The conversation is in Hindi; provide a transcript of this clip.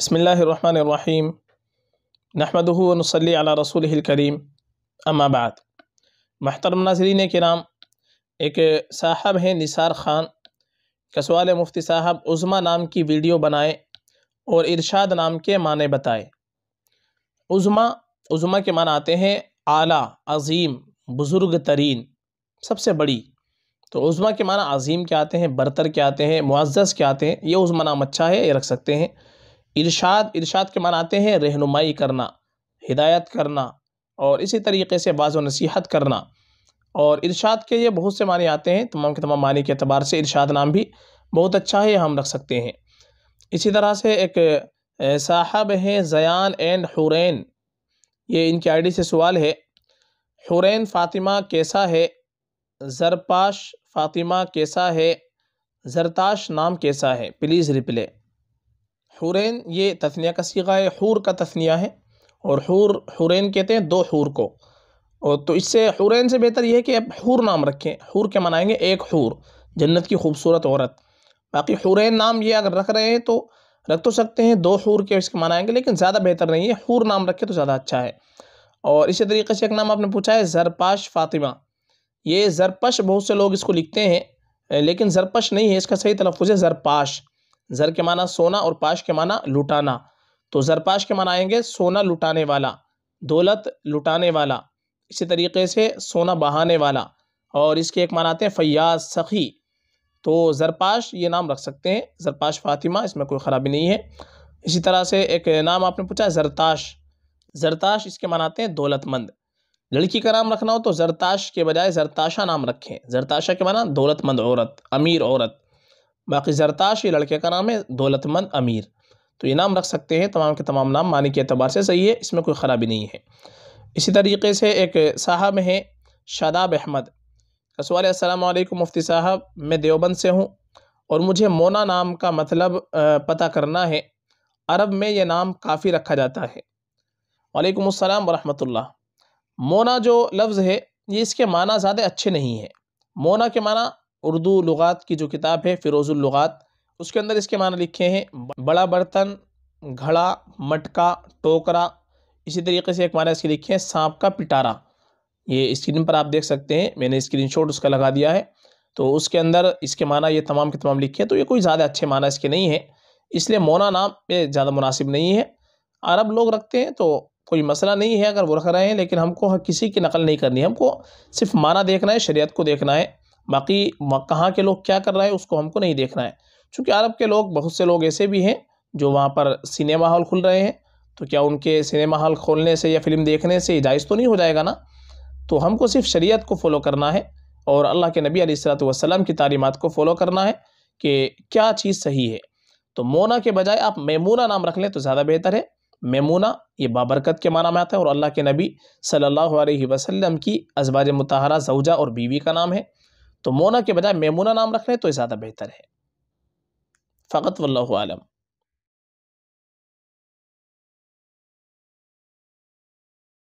बसमीम नहमदली रसूल करीम अम्माबाद महतरम नाजरीन नाम एक साहब हैं निसार ख़ान कसवाल मुफ्ती साहब उज़मा नाम की वीडियो बनाए और इरशाद नाम के माने बताए उज़मा उज़मा के माना आते हैं आला अज़ीम बुज़ुर्ग तरीन सबसे बड़ी तो उज़मा के माने अज़ीम क्या आते हैं बरतर के आते हैं मुआज़ के आते हैं ये उज़मा नाम अच्छा है ये रख सकते हैं इरशाद इरशाद के मान आते हैं रहनुमाई करना हिदायत करना और इसी तरीके से बाज़ नसीहत करना और इरशाद के ये बहुत से मानी आते हैं तमाम के तमाम मानी के अतबार से इरशाद नाम भी बहुत अच्छा है हम रख सकते हैं इसी तरह से एक साहब हैं जयान एंड हुरैन ये इनके आईडी से सवाल है हुरैन फ़ातिमा कैसा है जरपाश फ़ातिमा कैसा है जरताश नाम कैसा है प्लीज़ रिप्ले हुरैन ये तस्निया का सीगा है हूर का तस्निया है और हूर हुरैन कहते हैं दो हूर को और तो इससे हुरैन से बेहतर यह है कि अब हूर नाम रखें हूर क्या मनाएंगे एक हूर जन्नत की खूबसूरत औरत बाकी हुरैन नाम ये अगर रख रहे हैं तो रख तो सकते हैं दो हूर के इसके मनाएंगे लेकिन ज़्यादा बेहतर नहीं है हूर नाम रखे तो ज़्यादा अच्छा है और इसी तरीके से एक नाम आपने पूछा है जरपाश फ़ातिमा ये जरपश बहुत से लोग इसको लिखते हैं लेकिन जरपश नहीं है इसका सही तलफ़ है जरपाश जर के माना सोना और पाश के माना लुटाना तो जरपाश के माना आएंगे सोना लुटाने वाला दौलत लुटाने वाला इसी तरीके से सोना बहाने वाला और इसके एक माना आते हैं फयाज सखी तो जरपाश ये नाम रख सकते हैं जरपाश फातिमा इसमें कोई ख़राबी नहीं है इसी तरह से एक नाम आपने पूछा जरताश जरताश इसके मनाते हैं दौलतमंद लड़की का नाम रखना हो तो जरताश के बजाय जरताशा नाम रखें जरताशा के माना दौलतमंद औरत अमीर औरत बाकी जरताश ये लड़के का नाम है दौलतमंद अमीर तो ये नाम रख सकते हैं तमाम के तमाम नाम मानी के अतबार से सही है इसमें कोई ख़राबी नहीं है इसी तरीके से एक साहब हैं शादाब अहमद कसवाल सवाल मुफ्ती साहब मैं देवबंद से हूँ और मुझे मोना नाम का मतलब पता करना है अरब में यह नाम काफ़ी रखा जाता है वालेकुम अस्सलाम वरहमतुल्लाह मोना जो लफ्ज़ है ये इसके माना ज़्यादा अच्छे नहीं है मोना के माना उर्दू लुगात की जो किताब है फ़िरोज़ुल्लुगात उसके अंदर इसके माना लिखे हैं बड़ा बर्तन घड़ा मटका टोकरा इसी तरीके से एक माना इसके लिखे हैं सांप का पिटारा ये स्क्रीन पर आप देख सकते हैं मैंने स्क्रीनशॉट उसका लगा दिया है तो उसके अंदर इसके माना ये तमाम के तमाम लिखे हैं तो ये कोई ज़्यादा अच्छे माना इसके नहीं है इसलिए मोना नाम ये ज़्यादा मुनासिब नहीं है अरब लोग रखते हैं तो कोई मसला नहीं है अगर वो रख रहे हैं लेकिन हमको किसी की नकल नहीं करनी है हमको सिर्फ माना देखना है शरीयत को देखना है बाकी कहाँ के लोग क्या कर रहे हैं उसको हमको नहीं देखना है चूँकि अरब के लोग बहुत से लोग ऐसे भी हैं जो वहाँ पर सिनेमा हॉल खुल रहे हैं तो क्या उनके सिनेमा हॉल खोलने से या फिल्म देखने से जायज़ तो नहीं हो जाएगा ना तो हमको सिर्फ शरीयत को फ़ॉलो करना है और अल्लाह के नबी वसलम की तालीमत को फ़ॉलो करना है कि क्या चीज़ सही है तो मोना के बजाय आप मेमूना नाम रख लें तो ज़्यादा बेहतर है मेमूना ये बाबरकत के माना में आता है और अल्लाह के नबी सल्लल्लाहु अलैहि वसल्लम की अजवाज मतहरा जवजा और बीवी का नाम है तो मोना के बजाय मेमूना नाम रख लें तो ज़्यादा बेहतर है फ़कत वल्लम